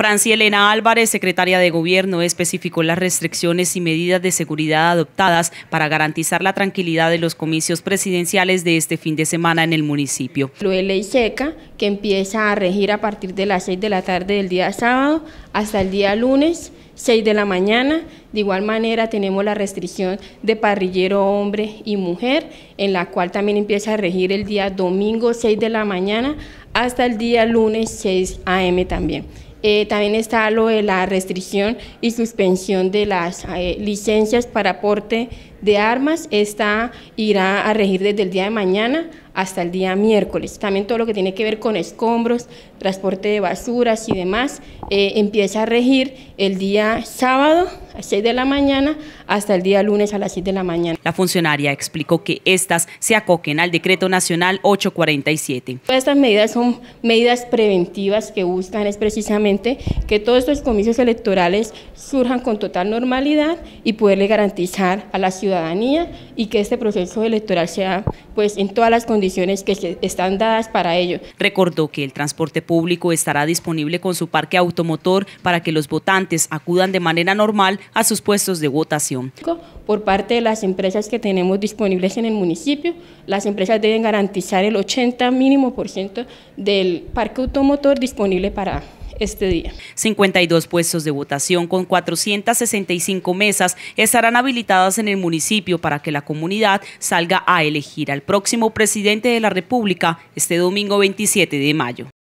Francia Elena Álvarez, secretaria de Gobierno, especificó las restricciones y medidas de seguridad adoptadas para garantizar la tranquilidad de los comicios presidenciales de este fin de semana en el municipio. Lo ley seca, que empieza a regir a partir de las 6 de la tarde del día sábado hasta el día lunes, 6 de la mañana. De igual manera tenemos la restricción de parrillero hombre y mujer, en la cual también empieza a regir el día domingo 6 de la mañana hasta el día lunes 6 a.m. también. Eh, también está lo de la restricción y suspensión de las eh, licencias para aporte de armas. Esta irá a regir desde el día de mañana hasta el día miércoles. También todo lo que tiene que ver con escombros, transporte de basuras y demás eh, empieza a regir el día sábado a 6 de la mañana hasta el día lunes a las 6 de la mañana. La funcionaria explicó que estas se acoquen al decreto nacional 847. Estas medidas son medidas preventivas que buscan es precisamente que todos estos comicios electorales surjan con total normalidad y poderle garantizar a la ciudadanía y que este proceso electoral sea pues en todas las condiciones que están dadas para ello. Recordó que el transporte público estará disponible con su parque automotor para que los votantes acudan de manera normal a sus puestos de votación. Por parte de las empresas que tenemos disponibles en el municipio, las empresas deben garantizar el 80 mínimo por ciento del parque automotor disponible para este día. 52 puestos de votación con 465 mesas estarán habilitadas en el municipio para que la comunidad salga a elegir al próximo presidente de la República este domingo 27 de mayo.